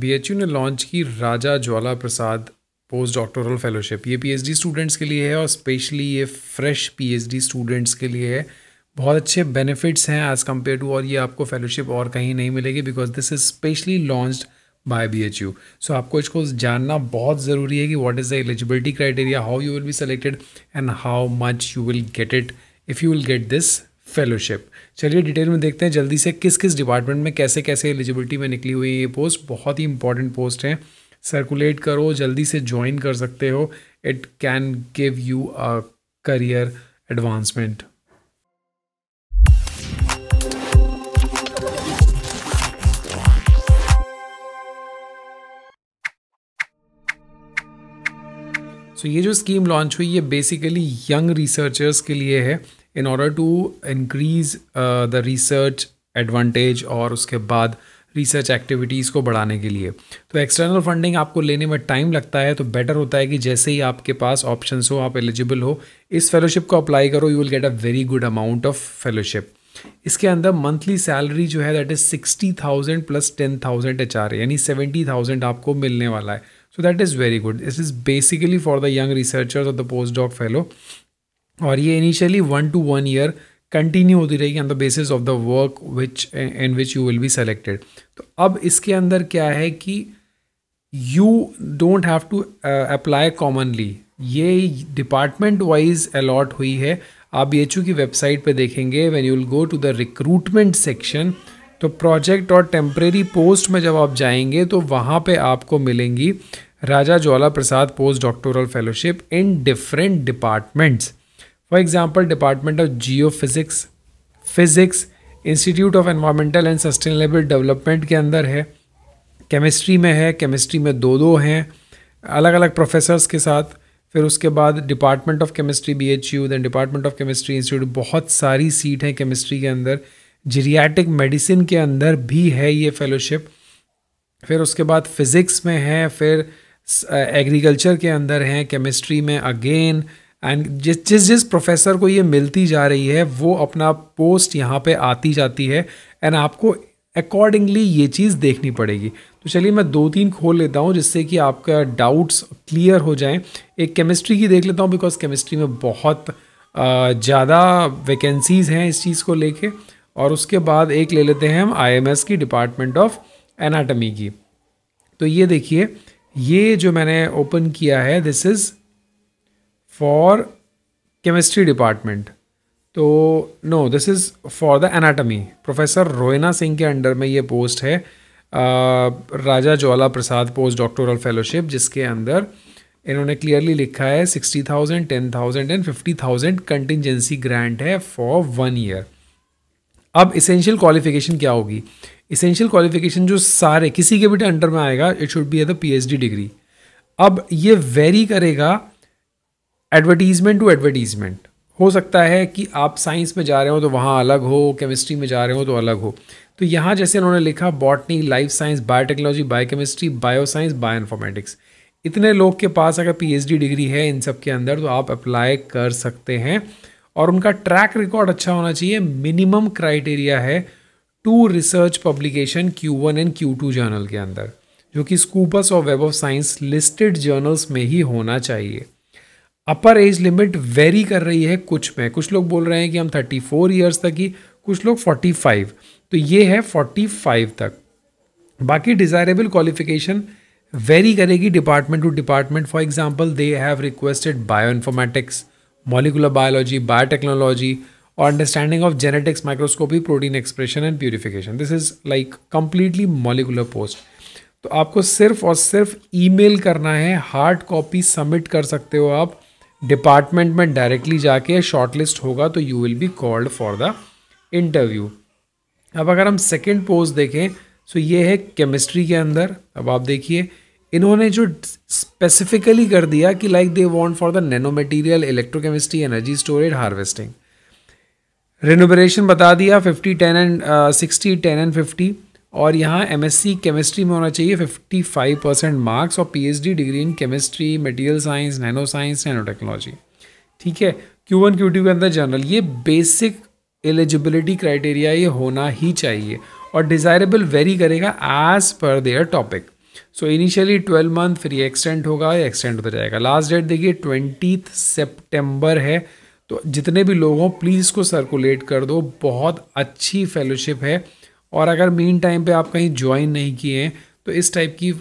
B ने launch की Raja Jwala Prasad post doctoral fellowship ये पीएचडी स्टूडेंट्स के लिए है और स्पेशली ये फ्रेश पीएचडी स्टूडेंट्स के लिए है बहुत अच्छे बेनिफिट्स हैं एज़ कम्पेयर टू और ये आपको फेलोशिप और कहीं नहीं मिलेगी because this is specially launch by B H U so आपको इसको जानना बहुत ज़रूरी है कि what is the eligibility criteria how you will be selected and how much you will get it if you will get this fellowship चलिए detail में देखते हैं जल्दी से किस किस डिपार्टमेंट में कैसे कैसे एलिजिबिलिटी में निकली हुई है ये पोस्ट बहुत ही इंपॉर्टेंट पोस्ट है सर्कुलेट करो जल्दी से ज्वाइन कर सकते हो it can give you a career advancement so ये जो स्कीम लॉन्च हुई ये बेसिकली यंग रिसर्चर्स के लिए है in order to increase the research advantage और उसके बाद रिसर्च एक्टिविटीज़ को बढ़ाने के लिए तो एक्सटर्नल फंडिंग आपको लेने में टाइम लगता है तो बेटर होता है कि जैसे ही आपके पास ऑप्शन हो आप एलिजिबल हो इस फेलोशिप को अप्लाई करो you will get a very good amount of fellowship इसके अंदर मंथली सैलरी जो है that is sixty thousand plus ten thousand H R यानी सेवेंटी थाउजेंड आपको मिलने वाला है so that is very good this is basically for the young researchers और द पोस्ट डॉक फेलो और ये initially one two one year continue होती रहेगी on the basis of the work which in which you will be selected तो अब इसके अंदर क्या है कि you don't have to apply commonly ये डिपार्टमेंट वाइज अलॉट हुई है आप बी की वेबसाइट पर देखेंगे when you will go to the recruitment section तो प्रोजेक्ट और टेम्प्रेरी पोस्ट में जब आप जाएंगे तो वहाँ पर आपको मिलेंगी Raja Jwala Prasad post doctoral fellowship in different departments for example department of geophysics physics institute of environmental and sustainable development के अंदर है केमिस्ट्री में है केमिस्ट्री में दो दो हैं अलग अलग प्रोफेसर्स के साथ फिर उसके बाद department of chemistry B H U then department of chemistry institute बहुत सारी सीट हैं केमिस्ट्री के अंदर जीरियाटिक मेडिसिन के अंदर भी है ये फेलोशिप फिर उसके बाद फिज़िक्स में है फिर एग्रीकल्चर uh, के अंदर हैं केमिस्ट्री में अगेन एंड जिस जिस जिस प्रोफेसर को ये मिलती जा रही है वो अपना पोस्ट यहाँ पे आती जाती है एंड आपको अकॉर्डिंगली ये चीज़ देखनी पड़ेगी तो चलिए मैं दो तीन खोल लेता हूँ जिससे कि आपका डाउट्स क्लियर हो जाएं एक केमिस्ट्री की देख लेता हूँ बिकॉज केमिस्ट्री में बहुत ज़्यादा वैकेंसीज़ हैं इस चीज़ को लेके और उसके बाद एक ले लेते हैं हम आईएमएस की डिपार्टमेंट ऑफ एनाटमी की तो ये देखिए ये जो मैंने ओपन किया है this is for chemistry department तो no this is for the anatomy professor Rohina Singh के अंडर में ये पोस्ट है आ, Raja Jwala Prasad post doctoral fellowship जिसके अंदर इन्होंने क्लियरली लिखा है sixty thousand ten thousand and fifty thousand contingency grant है फॉर वन ईयर अब इसेंशियल क्वालिफिकेशन क्या होगी इसेंशियल क्वालिफिकेशन जो सारे किसी के भी अंडर में आएगा it should be at the D degree अब ये वेरी करेगा एडवर्टीज़मेंट टू एडवर्टीज़मेंट हो सकता है कि आप साइंस में जा रहे हो तो वहाँ अलग हो केमिस्ट्री में जा रहे हो तो अलग हो तो यहाँ जैसे उन्होंने लिखा botany life science biotechnology biochemistry bioscience bioinformatics इतने लोग के पास अगर पीएचडी डिग्री है इन सब के अंदर तो आप अप्लाई कर सकते हैं और उनका ट्रैक रिकॉर्ड अच्छा होना चाहिए मिनिमम क्राइटेरिया है two research publication Q one and Q two journal के अंदर जो कि स्कूपस और web of science listed journals में ही होना चाहिए अपर एज लिमिट वेरी कर रही है कुछ में कुछ लोग बोल रहे हैं कि हम 34 फोर ईयर्स तक ही कुछ लोग 45 तो ये है 45 तक बाकी डिज़ायरेबल क्वालिफिकेशन वेरी करेगी department to department for example they have requested bioinformatics molecular biology biotechnology और understanding of genetics microscopy protein expression and purification this is like completely molecular post तो आपको सिर्फ और सिर्फ ईमेल करना है hard copy submit कर सकते हो आप डिपार्टमेंट में डायरेक्टली जाके शॉर्टलिस्ट होगा तो you will be called for the interview अब अगर हम सेकेंड पोस्ट देखें सो तो ये है केमिस्ट्री के अंदर अब आप देखिए इन्होंने जो स्पेसिफिकली कर दिया कि like they want for the nanomaterial electrochemistry energy storage harvesting रिनोबरेशन बता दिया 50 10 and sixty ten and fifty और यहाँ सी केमिस्ट्री में होना चाहिए 55 परसेंट मार्क्स और PhD degree in chemistry material science nanoscience nanotechnology ठीक है क्यू वन क्यू टू के अंदर जनरल ये बेसिक एलिजिबिलिटी क्राइटेरिया ये होना ही चाहिए और डिज़ायरेबल वेरी करेगा as per their topic so initially twelve month फिर ये एक्सटेंड होगा या एक्सटेंड होता जाएगा लास्ट डेट देखिए ट्वेंटी सेप्टेम्बर है तो जितने भी लोग हों प्लीज़ इसको सर्कुलेट कर दो बहुत अच्छी फेलोशिप है और अगर मेन टाइम पे आप कहीं ज्वाइन नहीं किए हैं तो इस टाइप की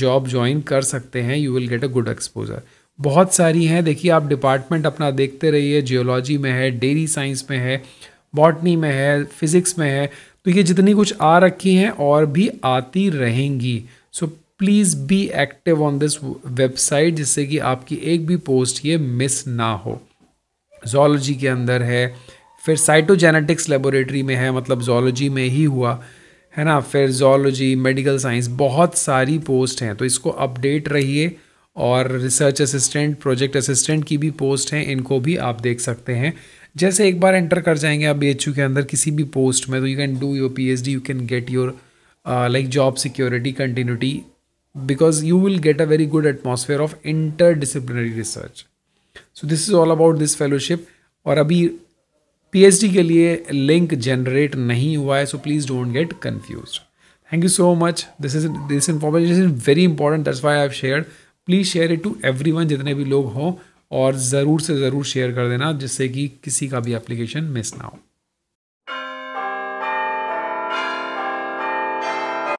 जॉब ज्वाइन कर सकते हैं you will get a good exposure बहुत सारी हैं देखिए आप डिपार्टमेंट अपना देखते रहिए जियोलॉजी में है डेयरी साइंस में है बॉटनी में है फिज़िक्स में है तो ये जितनी कुछ आ रखी हैं और भी आती रहेंगी so please be active on this website जिससे कि आपकी एक भी पोस्ट ये मिस ना हो जोलॉजी के अंदर है फिर साइटोजेनेटिक्स लेबोरेटरी में है मतलब जोलॉजी में ही हुआ है ना फिर जोलॉजी मेडिकल साइंस बहुत सारी पोस्ट हैं तो इसको अपडेट रहिए और रिसर्च असिस्टेंट प्रोजेक्ट असिस्टेंट की भी पोस्ट हैं इनको भी आप देख सकते हैं जैसे एक बार एंटर कर जाएंगे आप बी के अंदर किसी भी पोस्ट में तो you can do your P you can get your like job security continuity because you will get a very good atmosphere of interdisciplinary research so this is all about this fellowship और अभी PhD के लिए link generate नहीं हुआ है so please don't get confuse thank you so much this is this information is very important that's why I share please share it to everyone जितने भी लोग हों और ज़रूर से ज़रूर शेयर कर देना जिससे कि किसी का भी एप्लीकेशन मिस ना हो